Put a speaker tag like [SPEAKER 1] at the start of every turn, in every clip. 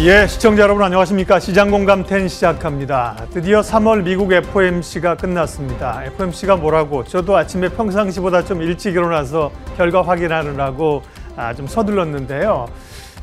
[SPEAKER 1] 예, 시청자 여러분 안녕하십니까? 시장 공감 텐 시작합니다. 드디어 3월 미국 FOMC가 끝났습니다. FOMC가 뭐라고? 저도 아침에 평상시보다 좀 일찍 일어나서 결과 확인하느라고 아, 좀 서둘렀는데요.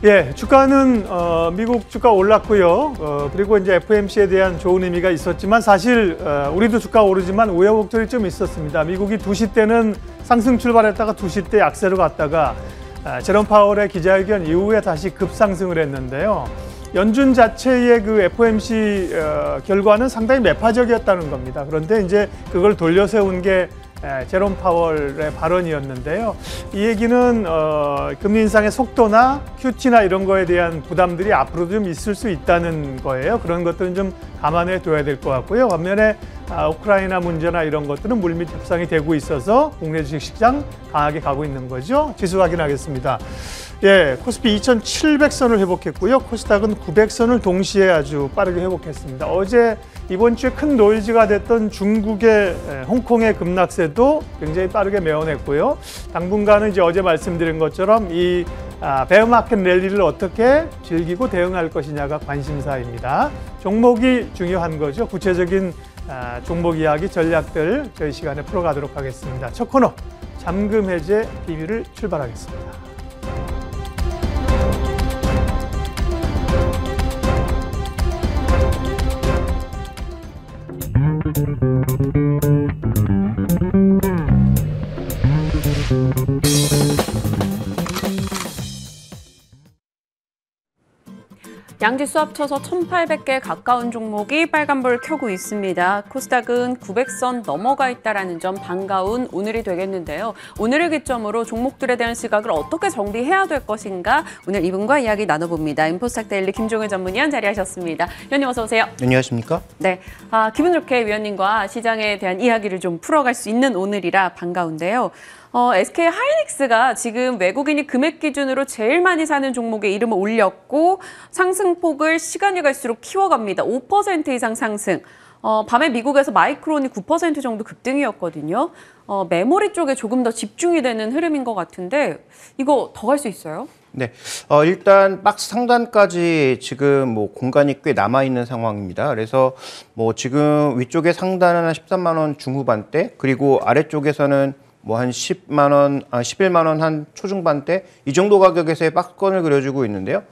[SPEAKER 1] 예, 주가는 어, 미국 주가 올랐고요. 어, 그리고 이제 FOMC에 대한 좋은 의미가 있었지만 사실 어, 우리도 주가 오르지만 우여곡절이 좀 있었습니다. 미국이 2시 때는 상승 출발했다가 2시 때 약세로 갔다가 아, 제롬 파월의 기자회견 이후에 다시 급상승을 했는데요. 연준 자체의 그 FOMC 어, 결과는 상당히 매파적이었다는 겁니다. 그런데 이제 그걸 돌려세운 게 예, 제롬 파월의 발언이었는데요. 이 얘기는 어, 금리 인상의 속도나 큐티나 이런 거에 대한 부담들이 앞으로도 좀 있을 수 있다는 거예요. 그런 것들은 좀 감안해 둬야 될 것 같고요. 반면에 아, 우크라이나 문제나 이런 것들은 물밑 협상이 되고 있어서 국내 주식시장 강하게 가고 있는 거죠. 지수 확인하겠습니다. 예, 코스피 2,700선을 회복했고요. 코스닥은 900선을 동시에 아주 빠르게 회복했습니다. 어제 이번 주에 큰 노이즈가 됐던 중국의 예, 홍콩의 급락세도 굉장히 빠르게 메워냈고요. 당분간은 이제 어제 말씀드린 것처럼 이 아, 베어마켓 랠리를 어떻게 즐기고 대응할 것이냐가 관심사입니다. 종목이 중요한 거죠. 구체적인 아, 종목 이야기 전략들 저희 시간에 풀어가도록 하겠습니다. 첫 코너 잠금 해제 비밀을 출발하겠습니다.
[SPEAKER 2] 양지수 합쳐서 1,800개 가까운 종목이 빨간불 켜고 있습니다. 코스닥은 900선 넘어가 있다는 점 반가운 오늘이 되겠는데요. 오늘을 기점으로 종목들에 대한 시각을 어떻게 정비해야 될 것인가 오늘 이분과 이야기 나눠봅니다. 인포스닥 데일리 김종일 전문위원 자리하셨습니다. 위원님 어서 오세요. 안녕하십니까? 네, 아, 기분 좋게 위원님과 시장에 대한 이야기를 좀 풀어갈 수 있는 오늘이라 반가운데요. 어, SK 하이닉스가 지금 외국인이 금액 기준으로 제일 많이 사는 종목에 이름을 올렸고 상승폭을 시간이 갈수록 키워갑니다. 5% 이상 상승. 어, 밤에 미국에서 마이크론이 9% 정도 급등이었거든요. 어, 메모리 쪽에 조금 더 집중이 되는 흐름인 것 같은데 이거 더 갈 수 있어요?
[SPEAKER 3] 네, 어, 일단 박스 상단까지 지금 뭐 공간이 꽤 남아 있는 상황입니다. 그래서 뭐 지금 위쪽에 상단은 13만 원 중후반대, 그리고 아래쪽에서는 뭐한 10만 원, 아 11만 원 한 초중반대 이 정도 가격에서의 박스권을 그려주고 있는데요.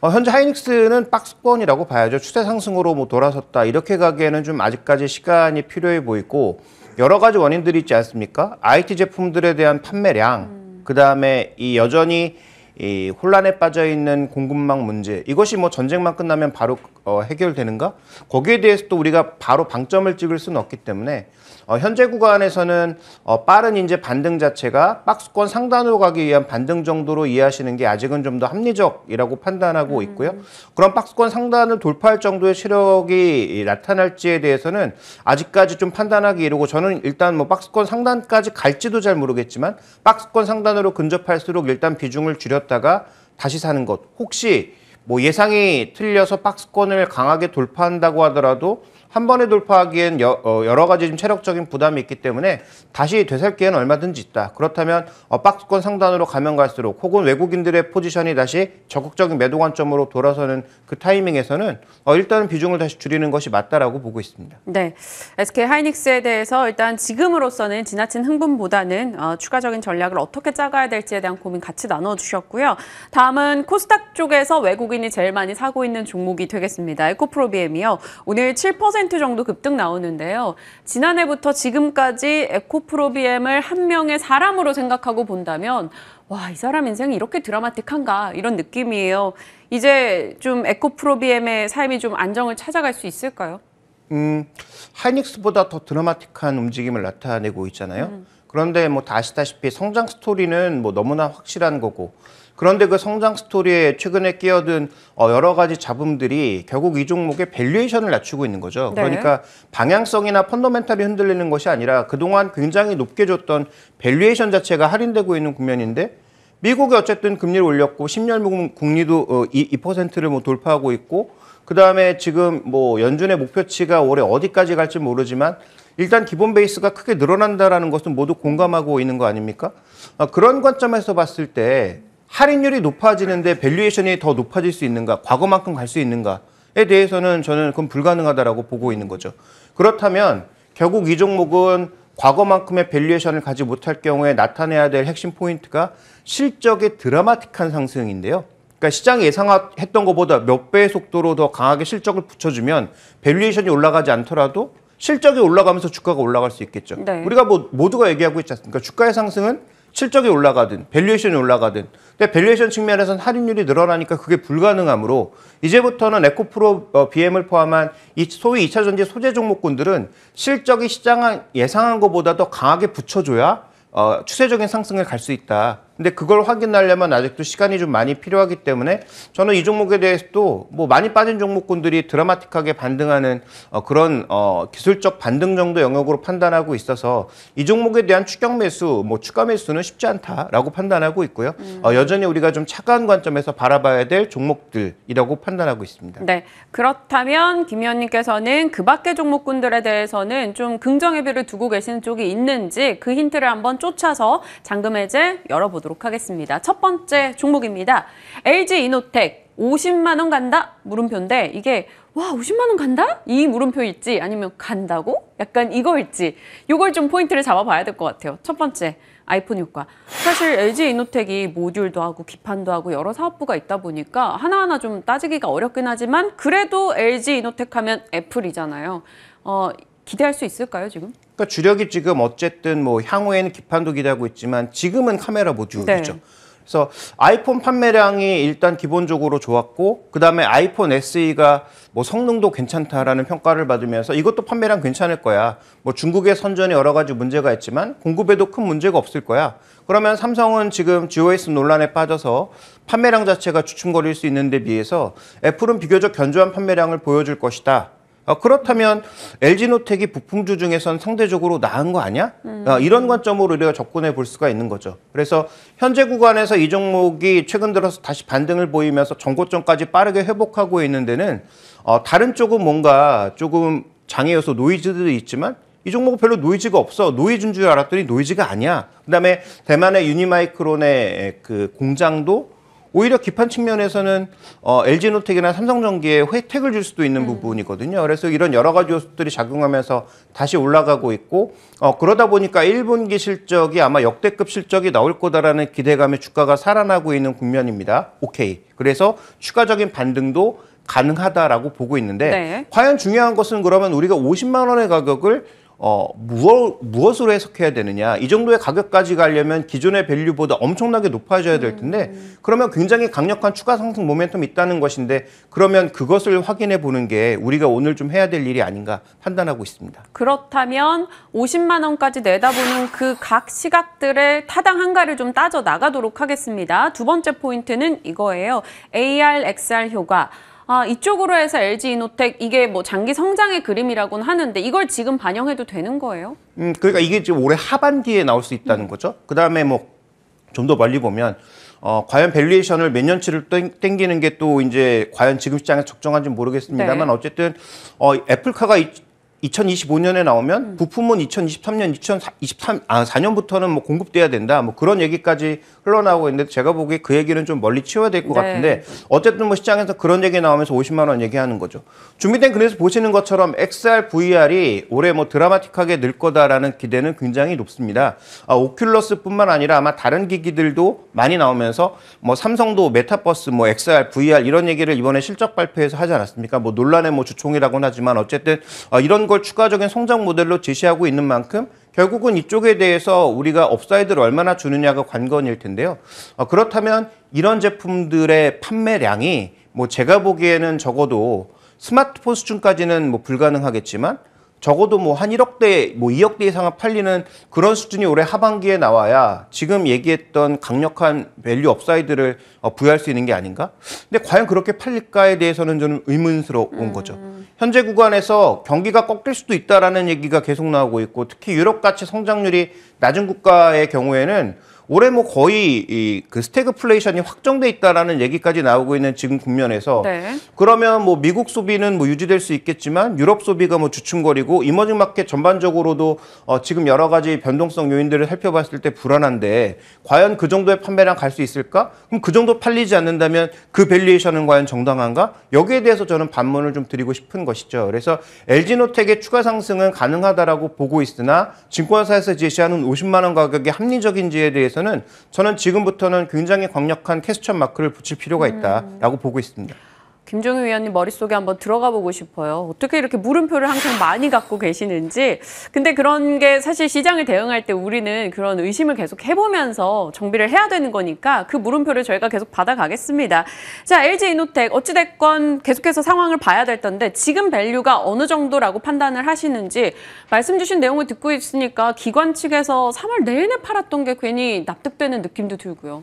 [SPEAKER 3] 어, 현재 하이닉스는 박스권이라고 봐야죠. 추세 상승으로 뭐 돌아섰다 이렇게 가기에는 좀 아직까지 시간이 필요해 보이고 여러 가지 원인들이 있지 않습니까? IT 제품들에 대한 판매량, 음. 그 다음에 이 여전히 이 혼란에 빠져 있는 공급망 문제 이것이 뭐 전쟁만 끝나면 바로 어, 해결되는가 거기에 대해서 또 우리가 바로 방점을 찍을 수는 없기 때문에 어, 현재 구간에서는 어, 빠른 인제 반등 자체가 박스권 상단으로 가기 위한 반등 정도로 이해하시는 게 아직은 좀 더 합리적이라고 판단하고 음. 있고요. 그럼 박스권 상단을 돌파할 정도의 실력이 나타날지에 대해서는 아직까지 좀 판단하기 이르고 저는 일단 뭐 박스권 상단까지 갈지도 잘 모르겠지만 박스권 상단으로 근접할수록 일단 비중을 줄였다가 다시 사는 것 혹시 뭐 예상이 틀려서 박스권을 강하게 돌파한다고 하더라도 한 번에 돌파하기엔 여, 어, 여러 가지 좀 체력적인 부담이 있기 때문에 다시 되살 기회는 얼마든지 있다. 그렇다면 어, 박스권 상단으로 가면 갈수록 혹은 외국인들의 포지션이 다시 적극적인 매도 관점으로 돌아서는 그 타이밍에서는 어, 일단은 비중을 다시 줄이는 것이 맞다라고 보고 있습니다.
[SPEAKER 2] 네, SK 하이닉스에 대해서 일단 지금으로서는 지나친 흥분보다는 어, 추가적인 전략을 어떻게 짜가야 될지에 대한 고민 같이 나눠주셨고요. 다음은 코스닥 쪽에서 외국인 한국인이 제일 많이 사고 있는 종목이 되겠습니다. 에코프로비엠이요. 오늘 7% 정도 급등 나오는데요. 지난해부터 지금까지 에코프로비엠을 한 명의 사람으로 생각하고 본다면 와, 이 사람 인생이 이렇게 드라마틱한가 이런 느낌이에요. 이제 좀 에코프로비엠의 삶이 좀 안정을 찾아갈 수 있을까요?
[SPEAKER 3] 음, 하이닉스보다 더 드라마틱한 움직임을 나타내고 있잖아요. 음. 그런데 뭐다 아시다시피 성장 스토리는 뭐 너무나 확실한 거고 그런데 그 성장 스토리에 최근에 끼어든 어, 여러 가지 잡음들이 결국 이 종목의 밸류에이션을 낮추고 있는 거죠. 네. 그러니까 방향성이나 펀더멘탈이 흔들리는 것이 아니라 그동안 굉장히 높게 줬던 밸류에이션 자체가 할인되고 있는 국면인데 미국이 어쨌든 금리를 올렸고 10년 국리도 어, 2%를 뭐 돌파하고 있고 그다음에 지금 뭐 연준의 목표치가 올해 어디까지 갈지 모르지만 일단 기본 베이스가 크게 늘어난다라는 것은 모두 공감하고 있는 거 아닙니까? 아, 그런 관점에서 봤을 때 할인율이 높아지는데 밸류에이션이 더 높아질 수 있는가, 과거만큼 갈 수 있는가에 대해서는 저는 그건 불가능하다라고 보고 있는 거죠. 그렇다면 결국 이 종목은 과거만큼의 밸류에이션을 가지 못할 경우에 나타내야 될 핵심 포인트가 실적의 드라마틱한 상승인데요. 그러니까 시장이 예상했던 것보다 몇 배의 속도로 더 강하게 실적을 붙여주면 밸류에이션이 올라가지 않더라도 실적이 올라가면서 주가가 올라갈 수 있겠죠. 네. 우리가 뭐 모두가 얘기하고 있지 않습니까? 주가의 상승은 실적이 올라가든 밸류에이션이 올라가든 근데 밸류에이션 측면에서는 할인율이 늘어나니까 그게 불가능하므로 이제부터는 에코프로 어, BM을 포함한 이 소위 2차 전지 소재 종목군들은 실적이 시장 예상한 것보다 더 강하게 붙여줘야 어, 추세적인 상승을 갈 수 있다. 근데 그걸 확인하려면 아직도 시간이 좀 많이 필요하기 때문에 저는 이 종목에 대해서도 뭐 많이 빠진 종목군들이 드라마틱하게 반등하는 어 그런 어 기술적 반등 정도 영역으로 판단하고 있어서 이 종목에 대한 추격 매수, 뭐 추가 매수는 쉽지 않다라고 판단하고 있고요. 어 여전히 우리가 좀 차가운 관점에서 바라봐야 될 종목들이라고 판단하고 있습니다.
[SPEAKER 2] 네. 그렇다면 김 위원님께서는 그 밖의 종목군들에 대해서는 좀 긍정 의비를 두고 계시는 쪽이 있는지 그 힌트를 한번 쫓아서 잠금 해제 열어보도록 보도록 하겠습니다. 첫 번째 종목입니다. LG 이노텍 50만 원 간다 물음표인데 이게 와 50만 원 간다? 이 물음표일지 아니면 간다고? 약간 이거일지 이걸 좀 포인트를 잡아봐야 될 것 같아요. 첫 번째 아이폰 효과. 사실 LG 이노텍이 모듈도 하고 기판도 하고 여러 사업부가 있다 보니까 하나하나 좀 따지기가 어렵긴 하지만 그래도 LG 이노텍 하면 애플이잖아요. 어, 기대할 수 있을까요 지금?
[SPEAKER 3] 그러니까 주력이 지금 어쨌든 뭐 향후에는 기판도 기대하고 있지만 지금은 카메라 모듈이죠. 네. 그래서 아이폰 판매량이 일단 기본적으로 좋았고 그다음에 아이폰 SE가 뭐 성능도 괜찮다라는 평가를 받으면서 이것도 판매량 괜찮을 거야. 뭐 중국의 선전이 여러 가지 문제가 있지만 공급에도 큰 문제가 없을 거야. 그러면 삼성은 지금 GOS 논란에 빠져서 판매량 자체가 주춤거릴 수 있는데 비해서 애플은 비교적 견조한 판매량을 보여줄 것이다. 아, 그렇다면 LG노텍이 부품주 중에선 상대적으로 나은 거 아니야? 음. 아, 이런 관점으로 우리가 접근해 볼 수가 있는 거죠. 그래서 현재 구간에서 이 종목이 최근 들어서 다시 반등을 보이면서 전고점까지 빠르게 회복하고 있는 데는 어, 다른 쪽은 뭔가 조금 장애 여서 노이즈들이 있지만 이 종목은 별로 노이즈가 없어. 노이즈인 줄 알았더니 노이즈가 아니야. 그다음에 대만의 유니마이크론의 그 공장도 오히려 기판 측면에서는 어, LG노텍이나 삼성전기에 혜택을 줄 수도 있는 음. 부분이거든요. 그래서 이런 여러 가지 요소들이 작용하면서 다시 올라가고 있고 어, 그러다 보니까 1분기 실적이 아마 역대급 실적이 나올 거다라는 기대감에 주가가 살아나고 있는 국면입니다. 오케이. 그래서 추가적인 반등도 가능하다라고 보고 있는데 네. 과연 중요한 것은 그러면 우리가 50만 원의 가격을 어, 무엇, 무엇으로 해석해야 되느냐. 이 정도의 가격까지 가려면 기존의 밸류보다 엄청나게 높아져야 될 텐데, 음. 그러면 굉장히 강력한 추가 상승 모멘텀이 있다는 것인데, 그러면 그것을 확인해 보는 게 우리가 오늘 좀 해야 될 일이 아닌가 판단하고 있습니다.
[SPEAKER 2] 그렇다면 50만원까지 내다보는 그 각 시각들의 타당 한가를 좀 따져 나가도록 하겠습니다. 두 번째 포인트는 이거예요. AR, XR 효과. 아, 이쪽으로 해서 LG 이노텍 이게 뭐 장기 성장의 그림이라고 하는데 이걸 지금 반영해도 되는 거예요?
[SPEAKER 3] 음, 그러니까 이게 지금 올해 하반기에 나올 수 있다는 음. 거죠. 그다음에 뭐 좀 더 멀리 보면 어, 과연 밸류에이션을 몇 년치를 땡, 기는 게 또 이제 과연 지금 시장에 적정한지 모르겠습니다만 네. 어쨌든 어, 애플카가 이, 2025년에 나오면 음. 부품은 2023년, 2023, 아, 4년부터는 뭐 공급돼야 된다. 뭐 그런 얘기까지 흘러나오고 있는데 제가 보기에 그 얘기는 좀 멀리 치워야 될것 네. 같은데 어쨌든 뭐 시장에서 그런 얘기 나오면서 50만 원 얘기하는 거죠. 준비된 그래서 보시는 것처럼 XR, VR이 올해 뭐 드라마틱하게 늘 거다라는 기대는 굉장히 높습니다. 아, 오큘러스뿐만 아니라 아마 다른 기기들도 많이 나오면서 뭐 삼성도 메타버스, 뭐 XR, VR 이런 얘기를 이번에 실적 발표에서 하지 않았습니까? 뭐 논란의 뭐 주총이라고는 하지만 어쨌든 아, 이런 거걸 추가적인 성장 모델로 제시하고 있는 만큼 결국은 이쪽에 대해서 우리가 업사이드를 얼마나 주느냐가 관건일 텐데요. 어, 그렇다면 이런 제품들의 판매량이 뭐 제가 보기에는 적어도 스마트폰 수준까지는 뭐 불가능하겠지만 적어도 뭐 한 1억대, 뭐 2억대 뭐 이상 팔리는 그런 수준이 올해 하반기에 나와야 지금 얘기했던 강력한 밸류 업사이드를 어, 부여할 수 있는 게 아닌가? 근데 과연 그렇게 팔릴까에 대해서는 저는 의문스러운 음. 거죠. 현재 구간에서 경기가 꺾일 수도 있다라는 얘기가 계속 나오고 있고 특히 유럽 같이 성장률이 낮은 국가의 경우에는 올해 뭐 거의 이 그 스태그플레이션이 확정돼 있다라는 얘기까지 나오고 있는 지금 국면에서 네. 그러면 뭐 미국 소비는 뭐 유지될 수 있겠지만 유럽 소비가 뭐 주춤거리고 이머징 마켓 전반적으로도 어 지금 여러 가지 변동성 요인들을 살펴봤을 때 불안한데 과연 그 정도의 판매량 갈 수 있을까? 그럼 그 정도 팔리지 않는다면 그 밸리에이션은 과연 정당한가? 여기에 대해서 저는 반문을 좀 드리고 싶은 것이죠. 그래서 LG노텍의 추가 상승은 가능하다라고 보고 있으나 증권사에서 제시하는 50만 원 가격이 합리적인지에 대해서 위해서는 저는 지금부터는 굉장히 강력한 캐스천 마크를 붙일 필요가 있다라고 음. 보고 있습니다.
[SPEAKER 2] 김종인 위원님 머릿속에 한번 들어가 보고 싶어요. 어떻게 이렇게 물음표를 항상 많이 갖고 계시는지. 근데 그런 게 사실 시장에 대응할 때 우리는 그런 의심을 계속 해보면서 정비를 해야 되는 거니까 그 물음표를 저희가 계속 받아가겠습니다. 자, LG 이노텍 어찌됐건 계속해서 상황을 봐야 될 텐데 지금 밸류가 어느 정도라고 판단을 하시는지 말씀 주신 내용을 듣고 있으니까 기관 측에서 3월 내내 팔았던 게 괜히 납득되는 느낌도 들고요.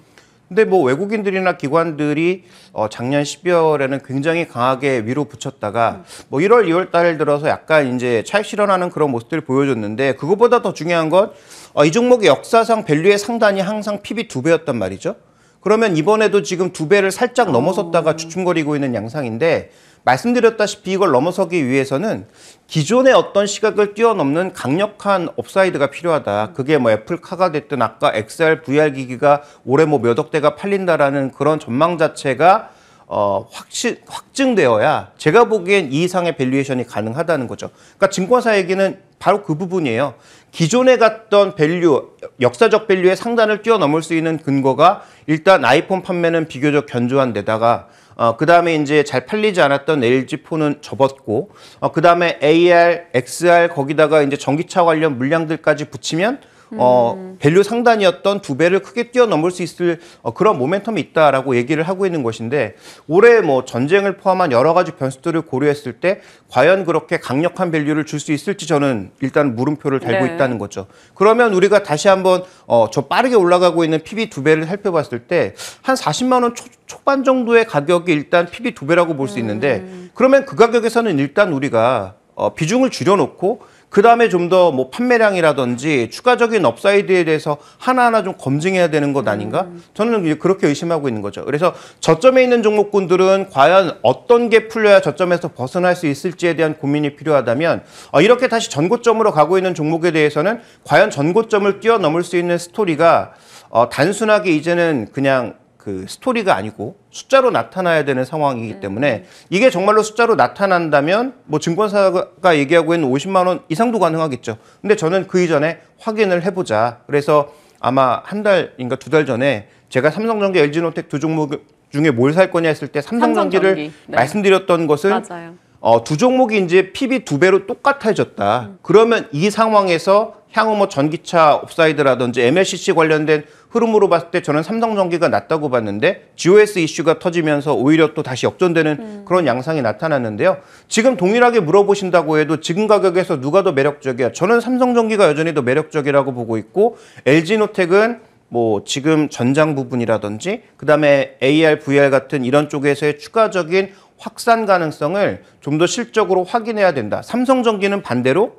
[SPEAKER 3] 근데 뭐 외국인들이나 기관들이 어, 작년 12월에는 굉장히 강하게 위로 붙였다가 뭐 1월, 2월 달 들어서 약간 이제 차익 실현하는 그런 모습들을 보여줬는데 그것보다 더 중요한 건 어, 이 종목의 역사상 밸류의 상단이 항상 PB 두 배였단 말이죠. 그러면 이번에도 지금 두 배를 살짝 넘어섰다가 주춤거리고 있는 양상인데 말씀드렸다시피 이걸 넘어서기 위해서는 기존의 어떤 시각을 뛰어넘는 강력한 업사이드가 필요하다. 그게 뭐 애플카가 됐든 아까 XR, VR 기기가 올해 뭐 몇 억대가 팔린다라는 그런 전망 자체가 어, 확실, 확증되어야 제가 보기엔 이 이상의 밸류에이션이 가능하다는 거죠. 그러니까 증권사 얘기는 바로 그 부분이에요. 기존에 갔던 밸류, 역사적 밸류의 상단을 뛰어넘을 수 있는 근거가 일단 아이폰 판매는 비교적 견조한 데다가 어, 그 다음에 이제 잘 팔리지 않았던 LG 폰은 접었고, 어, 그 다음에 AR, XR, 거기다가 이제 전기차 관련 물량들까지 붙이면 어, 음. 밸류 상단이었던 두 배를 크게 뛰어넘을 수 있을 어, 그런 모멘텀이 있다라고 얘기를 하고 있는 것인데 올해 뭐 전쟁을 포함한 여러 가지 변수들을 고려했을 때 과연 그렇게 강력한 밸류를 줄 수 있을지 저는 일단 물음표를 달고 네. 있다는 거죠. 그러면 우리가 다시 한번 어, 저 빠르게 올라가고 있는 PB 두 배를 살펴봤을 때 한 40만 원 초, 초반 정도의 가격이 일단 PB 두 배라고 볼수 음. 있는데 그러면 그 가격에서는 일단 우리가 어, 비중을 줄여놓고 그 다음에 좀 더 뭐 판매량이라든지 추가적인 업사이드에 대해서 하나하나 좀 검증해야 되는 것 아닌가? 음. 저는 그렇게 의심하고 있는 거죠. 그래서 저점에 있는 종목군들은 과연 어떤 게 풀려야 저점에서 벗어날 수 있을지에 대한 고민이 필요하다면 어, 이렇게 다시 전고점으로 가고 있는 종목에 대해서는 과연 전고점을 뛰어넘을 수 있는 스토리가 어, 단순하게 이제는 그냥 그 스토리가 아니고 숫자로 나타나야 되는 상황이기 네. 때문에 이게 정말로 숫자로 나타난다면 뭐 증권사가 얘기하고 있는 50만 원 이상도 가능하겠죠. 근데 저는 그 이전에 확인을 해보자. 그래서 아마 한 달인가 두 달 전에 제가 삼성전기, LG노텍 두 종목 중에 뭘 살 거냐 했을 때 삼성전기를 삼성전기. 네. 말씀드렸던 것을 맞아요. 어, 두 종목이 이제 PB 두 배로 똑같아졌다. 음. 그러면 이 상황에서 향후 뭐 전기차 옵사이드라든지 MLCC 관련된 흐름으로 봤을 때 저는 삼성전기가 낮다고 봤는데 GOS 이슈가 터지면서 오히려 또 다시 역전되는 음. 그런 양상이 나타났는데요. 지금 동일하게 물어보신다고 해도 지금 가격에서 누가 더 매력적이야? 저는 삼성전기가 여전히 더 매력적이라고 보고 있고 LG노텍은 뭐 지금 전장 부분이라든지 그다음에 AR, VR 같은 이런 쪽에서의 추가적인 확산 가능성을 좀 더 실적으로 확인해야 된다. 삼성전기는 반대로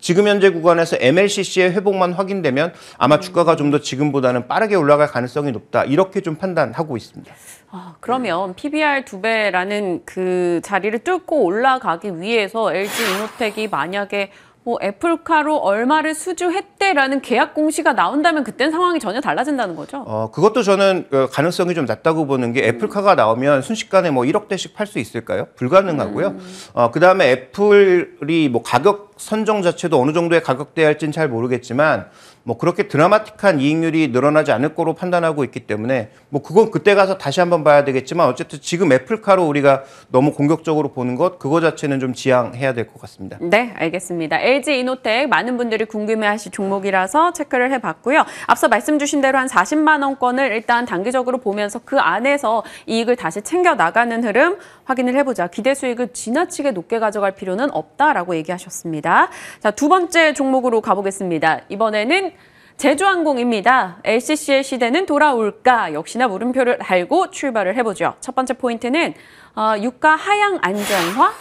[SPEAKER 3] 지금 현재 구간에서 MLCC의 회복만 확인되면 아마 음. 주가가 좀 더 지금보다는 빠르게 올라갈 가능성이 높다. 이렇게 좀 판단하고 있습니다.
[SPEAKER 2] 아, 그러면 PBR 두 배라는 그 자리를 뚫고 올라가기 위해서 LG 이노텍이 만약에 뭐 애플카로 얼마를 수주했대라는 계약 공시가 나온다면 그땐 상황이 전혀 달라진다는 거죠?
[SPEAKER 3] 어, 그것도 저는 그 가능성이 좀 낮다고 보는 게 애플카가 나오면 순식간에 뭐 1억대씩 팔 수 있을까요? 불가능하고요. 음. 어, 그 다음에 애플이 뭐 가격 선정 자체도 어느 정도의 가격대 할지는 잘 모르겠지만 뭐 그렇게 드라마틱한 이익률이 늘어나지 않을 거로 판단하고 있기 때문에 뭐 그건 그때 가서 다시 한번 봐야 되겠지만 어쨌든 지금 애플카로 우리가 너무 공격적으로 보는 것 그거 자체는 좀 지양해야 될 것 같습니다.
[SPEAKER 2] 네, 알겠습니다. LG 이노텍 많은 분들이 궁금해하실 종목이라서 체크를 해봤고요. 앞서 말씀 주신 대로 한 40만 원권을 일단 단기적으로 보면서 그 안에서 이익을 다시 챙겨 나가는 흐름 확인을 해보자. 기대 수익을 지나치게 높게 가져갈 필요는 없다라고 얘기하셨습니다. 있습니다. 자, 두 번째 종목으로 가보겠습니다. 이번에는 제주항공입니다. LCC의 시대는 돌아올까? 역시나 물음표를 달고 출발을 해보죠. 첫 번째 포인트는 어, 유가 하향 안정화,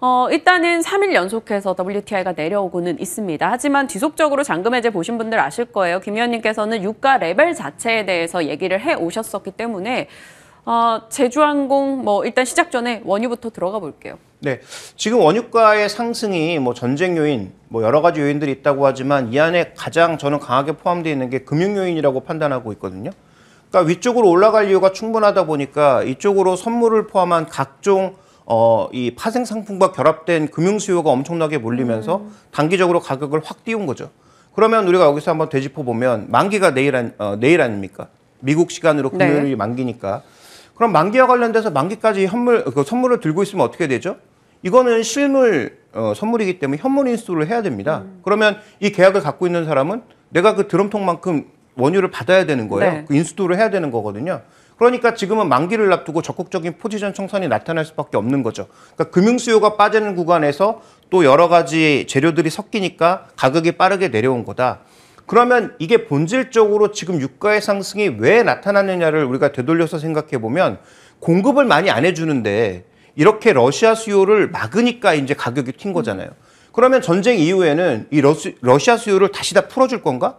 [SPEAKER 2] 어, 일단은 3일 연속해서 WTI가 내려오고는 있습니다. 하지만 지속적으로 잔금 해제 보신 분들 아실 거예요. 김위원님께서는 유가 레벨 자체에 대해서 얘기를 해 오셨었기 때문에 어, 제주항공 뭐 일단 시작 전에 원유부터 들어가 볼게요.
[SPEAKER 3] 네, 지금 원유가의 상승이 뭐 전쟁 요인, 뭐 여러 가지 요인들이 있다고 하지만 이 안에 가장 저는 강하게 포함되어 있는 게 금융 요인이라고 판단하고 있거든요. 그러니까 위쪽으로 올라갈 이유가 충분하다 보니까 이쪽으로 선물을 포함한 각종 어, 이 파생 상품과 결합된 금융 수요가 엄청나게 몰리면서 음. 단기적으로 가격을 확 띄운 거죠. 그러면 우리가 여기서 한번 되짚어 보면 만기가 내일 안, 어, 내일 아닙니까? 미국 시간으로 금요일이 네. 만기니까 그럼 만기와 관련돼서 만기까지 현물, 그 선물을 들고 있으면 어떻게 되죠? 이거는 실물 어, 선물이기 때문에 현물 인수를 해야 됩니다. 음. 그러면 이 계약을 갖고 있는 사람은 내가 그 드럼통만큼 원유를 받아야 되는 거예요. 네. 그 인수도를 해야 되는 거거든요. 그러니까 지금은 만기를 앞두고 적극적인 포지션 청산이 나타날 수밖에 없는 거죠. 그러니까 금융 수요가 빠지는 구간에서 또 여러 가지 재료들이 섞이니까 가격이 빠르게 내려온 거다. 그러면 이게 본질적으로 지금 유가의 상승이 왜 나타나느냐를 우리가 되돌려서 생각해 보면 공급을 많이 안 해주는데 이렇게 러시아 수요를 막으니까 이제 가격이 튄 거잖아요. 그러면 전쟁 이후에는 이 러시, 러시아 수요를 다시 다 풀어줄 건가?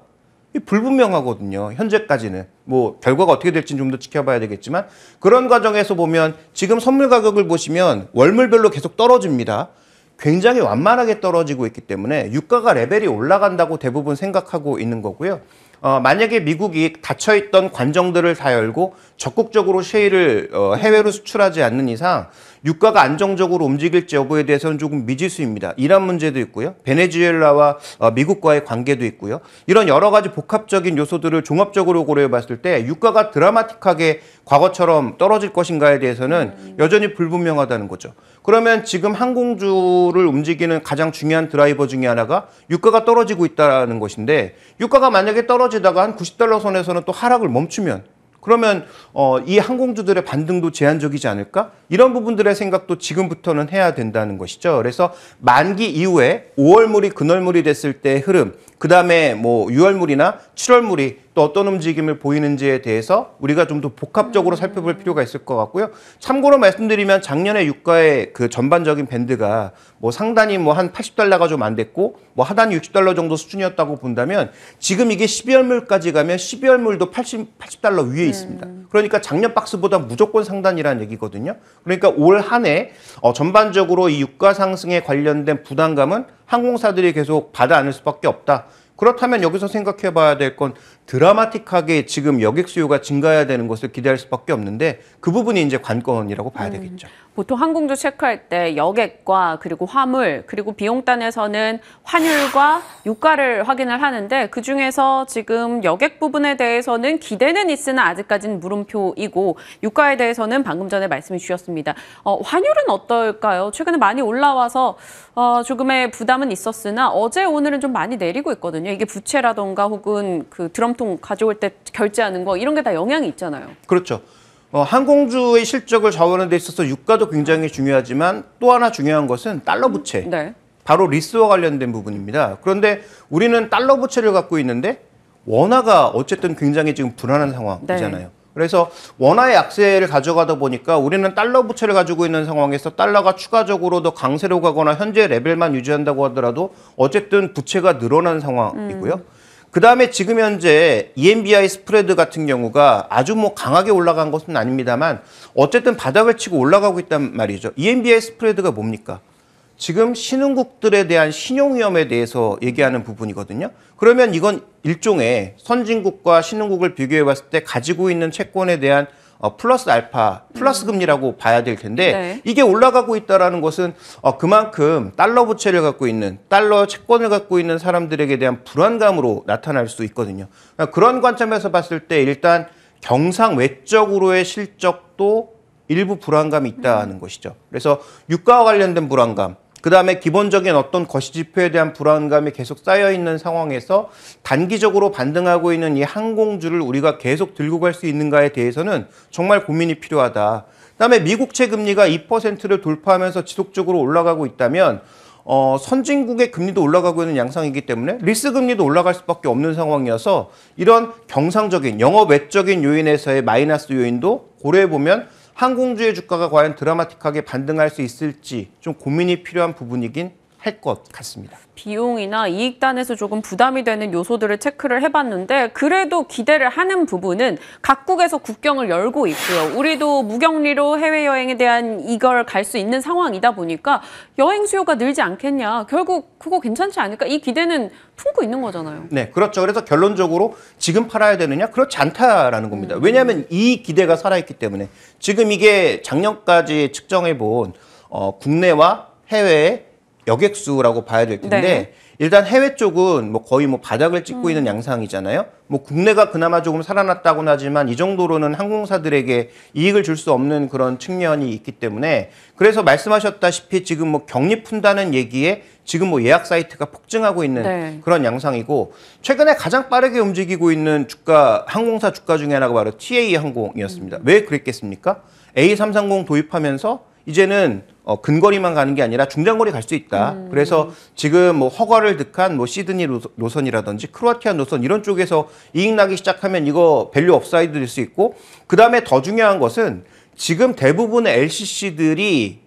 [SPEAKER 3] 불분명하거든요. 현재까지는. 뭐, 결과가 어떻게 될지는 좀 더 지켜봐야 되겠지만, 그런 과정에서 보면 지금 선물 가격을 보시면 월물별로 계속 떨어집니다. 굉장히 완만하게 떨어지고 있기 때문에 유가가 레벨이 올라간다고 대부분 생각하고 있는 거고요. 어, 만약에 미국이 닫혀있던 관정들을 다 열고 적극적으로 셰일을 어, 해외로 수출하지 않는 이상 유가가 안정적으로 움직일지 여부에 대해서는 조금 미지수입니다. 이란 문제도 있고요. 베네수엘라와 어, 미국과의 관계도 있고요. 이런 여러 가지 복합적인 요소들을 종합적으로 고려해 봤을 때 유가가 드라마틱하게 과거처럼 떨어질 것인가에 대해서는 음. 여전히 불분명하다는 거죠. 그러면 지금 항공주를 움직이는 가장 중요한 드라이버 중의 하나가 유가가 떨어지고 있다는 것인데 유가가 만약에 떨어지다가 한 90달러 선에서는 또 하락을 멈추면 그러면 어, 이 항공주들의 반등도 제한적이지 않을까? 이런 부분들의 생각도 지금부터는 해야 된다는 것이죠. 그래서 만기 이후에 5월물이 근월물이 됐을 때의 흐름, 그 다음에 뭐 6월물이나 7월물이 또 어떤 움직임을 보이는지에 대해서 우리가 좀 더 복합적으로 음. 살펴볼 필요가 있을 것 같고요. 참고로 말씀드리면 작년에 유가의 그 전반적인 밴드가 뭐 상단이 뭐한 80달러가 좀 안 됐고 뭐하단 60달러 정도 수준이었다고 본다면 지금 이게 12월 물까지 가면 12월 물도 80, 80달러 위에 음. 있습니다. 그러니까 작년 박스보다 무조건 상단이라는 얘기거든요. 그러니까 올 한 해 어, 전반적으로 이 유가 상승에 관련된 부담감은 항공사들이 계속 받아 안을 수밖에 없다. 그렇다면 여기서 생각해 봐야 될건 드라마틱하게 지금 여객 수요가 증가해야 되는 것을 기대할 수밖에 없는데 그 부분이 이제 관건이라고 봐야 음. 되겠죠.
[SPEAKER 2] 보통 항공주 체크할 때 여객과 그리고 화물 그리고 비용단에서는 환율과 유가를 확인을 하는데 그 중에서 지금 여객 부분에 대해서는 기대는 있으나 아직까지는 물음표이고 유가에 대해서는 방금 전에 말씀해 주셨습니다. 어, 환율은 어떨까요? 최근에 많이 올라와서 어, 조금의 부담은 있었으나 어제 오늘은 좀 많이 내리고 있거든요. 이게 부채라던가 혹은 그 드럼통 가져올 때 결제하는 거 이런 게 다 영향이 있잖아요.
[SPEAKER 3] 그렇죠. 어, 항공주의 실적을 좌우하는 데 있어서 유가도 굉장히 중요하지만 또 하나 중요한 것은 달러 부채. 네. 바로 리스와 관련된 부분입니다. 그런데 우리는 달러 부채를 갖고 있는데 원화가 어쨌든 굉장히 지금 불안한 상황이잖아요. 네. 그래서 원화의 약세를 가져가다 보니까 우리는 달러 부채를 가지고 있는 상황에서 달러가 추가적으로 더 강세로 가거나 현재 레벨만 유지한다고 하더라도 어쨌든 부채가 늘어난 상황이고요. 음. 그 다음에 지금 현재 EMBI 스프레드 같은 경우가 아주 뭐 강하게 올라간 것은 아닙니다만 어쨌든 바닥을 치고 올라가고 있단 말이죠. EMBI 스프레드가 뭡니까? 지금 신흥국들에 대한 신용위험에 대해서 얘기하는 부분이거든요. 그러면 이건 일종의 선진국과 신흥국을 비교해 봤을 때 가지고 있는 채권에 대한 어, 플러스 알파, 플러스 음. 금리라고 봐야 될 텐데 네. 이게 올라가고 있다라는 것은 어, 그만큼 달러 부채를 갖고 있는 달러 채권을 갖고 있는 사람들에게 대한 불안감으로 나타날 수 있거든요. 그러니까 그런 관점에서 봤을 때 일단 경상 외적으로의 실적도 일부 불안감이 있다는 음. 것이죠. 그래서 유가와 관련된 불안감, 그 다음에 기본적인 어떤 거시 지표에 대한 불안감이 계속 쌓여있는 상황에서 단기적으로 반등하고 있는 이 항공주를 우리가 계속 들고 갈 수 있는가에 대해서는 정말 고민이 필요하다. 그 다음에 미국채 금리가 2%를 돌파하면서 지속적으로 올라가고 있다면 어, 선진국의 금리도 올라가고 있는 양상이기 때문에 리스 금리도 올라갈 수밖에 없는 상황이어서 이런 경상적인 영업 외적인 요인에서의 마이너스 요인도 고려해 보면 항공주의 주가가 과연 드라마틱하게 반등할 수 있을지 좀 고민이 필요한 부분이긴 할것 같습니다.
[SPEAKER 2] 비용이나 이익단에서 조금 부담이 되는 요소들을 체크를 해봤는데 그래도 기대를 하는 부분은 각국에서 국경을 열고 있고요. 우리도 무격리로 해외여행에 대한 이걸 갈 수 있는 상황이다 보니까 여행 수요가 늘지 않겠냐. 결국 그거 괜찮지 않을까. 이 기대는 품고 있는 거잖아요.
[SPEAKER 3] 네, 그렇죠. 그래서 결론적으로 지금 팔아야 되느냐? 그렇지 않다라는 겁니다. 음. 왜냐하면 이 기대가 살아있기 때문에 지금 이게 작년까지 측정해본 어, 국내와 해외의 여객수라고 봐야 될 텐데 네. 일단 해외 쪽은 뭐 거의 뭐 바닥을 찍고 음. 있는 양상이잖아요. 뭐 국내가 그나마 조금 살아났다고는 하지만 이 정도로는 항공사들에게 이익을 줄 수 없는 그런 측면이 있기 때문에 그래서 말씀하셨다시피 지금 뭐 격리 푼다는 얘기에 지금 뭐 예약 사이트가 폭증하고 있는 네. 그런 양상이고 최근에 가장 빠르게 움직이고 있는 주가 항공사 주가 중에 하나가 바로 TA 항공이었습니다. 음. 왜 그랬겠습니까? A330 도입하면서 이제는 어, 근거리만 가는 게 아니라 중장거리 갈 수 있다. 음. 그래서 지금 뭐 허가를 득한 뭐 시드니 노선, 이라든지 크로아티아 노선 이런 쪽에서 이익 나기 시작하면 이거 밸류 업사이드 될 수 있고 그다음에 더 중요한 것은 지금 대부분의 LCC들이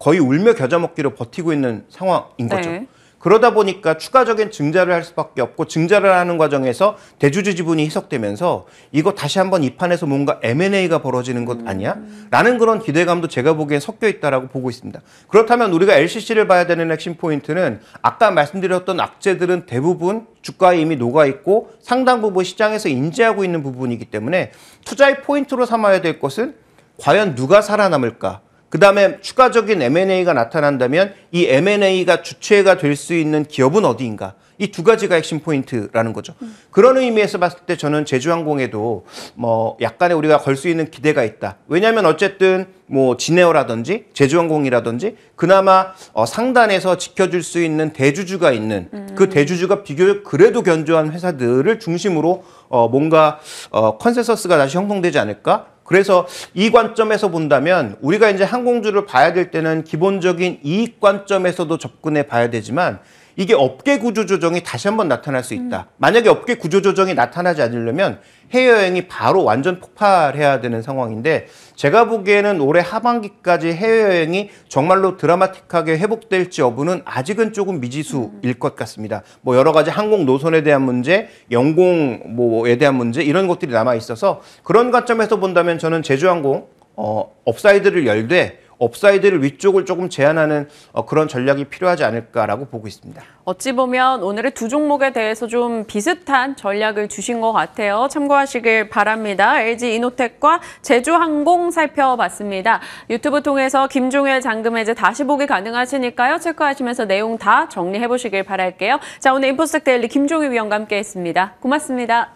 [SPEAKER 3] 거의 울며 겨자 먹기로 버티고 있는 상황인 거죠. 네. 그러다 보니까 추가적인 증자를 할 수밖에 없고 증자를 하는 과정에서 대주주 지분이 희석되면서 이거 다시 한번 이 판에서 뭔가 M&A가 벌어지는 것 아니야? 라는 그런 기대감도 제가 보기엔 섞여 있다라고 보고 있습니다. 그렇다면 우리가 LCC를 봐야 되는 핵심 포인트는 아까 말씀드렸던 악재들은 대부분 주가에 이미 녹아 있고 상당 부분 시장에서 인지하고 있는 부분이기 때문에 투자의 포인트로 삼아야 될 것은 과연 누가 살아남을까? 그 다음에 추가적인 M&A가 나타난다면 이 M&A가 주체가 될 수 있는 기업은 어디인가? 이 두 가지가 핵심 포인트라는 거죠. 그런 의미에서 봤을 때 저는 제주항공에도 뭐 약간의 우리가 걸 수 있는 기대가 있다. 왜냐하면 어쨌든 뭐 진에어라든지 제주항공이라든지 그나마 어 상단에서 지켜줄 수 있는 대주주가 있는 그 대주주가 비교적 그래도 견조한 회사들을 중심으로 어 뭔가 어 컨센서스가 다시 형성되지 않을까? 그래서 이 관점에서 본다면 우리가 이제 항공주를 봐야 될 때는 기본적인 이익 관점에서도 접근해 봐야 되지만 이게 업계 구조 조정이 다시 한번 나타날 수 있다. 음. 만약에 업계 구조 조정이 나타나지 않으려면 해외여행이 바로 완전 폭발해야 되는 상황인데 제가 보기에는 올해 하반기까지 해외여행이 정말로 드라마틱하게 회복될지 여부는 아직은 조금 미지수일 것 같습니다. 뭐 여러 가지 항공 노선에 대한 문제, 영공 뭐에 대한 문제 이런 것들이 남아 있어서 그런 관점에서 본다면 저는 제주항공 어 업사이드를 열되 업사이드를 위쪽을 조금 제한하는 어, 그런 전략이 필요하지 않을까라고 보고 있습니다.
[SPEAKER 2] 어찌 보면 오늘의 두 종목에 대해서 좀 비슷한 전략을 주신 것 같아요. 참고하시길 바랍니다. LG 이노텍과 제주항공 살펴봤습니다. 유튜브 통해서 김종일 잔금해제 다시 보기 가능하시니까요. 체크하시면서 내용 다 정리해 보시길 바랄게요. 자, 오늘 인포스텍 데일리 김종일 위원과 함께했습니다. 고맙습니다.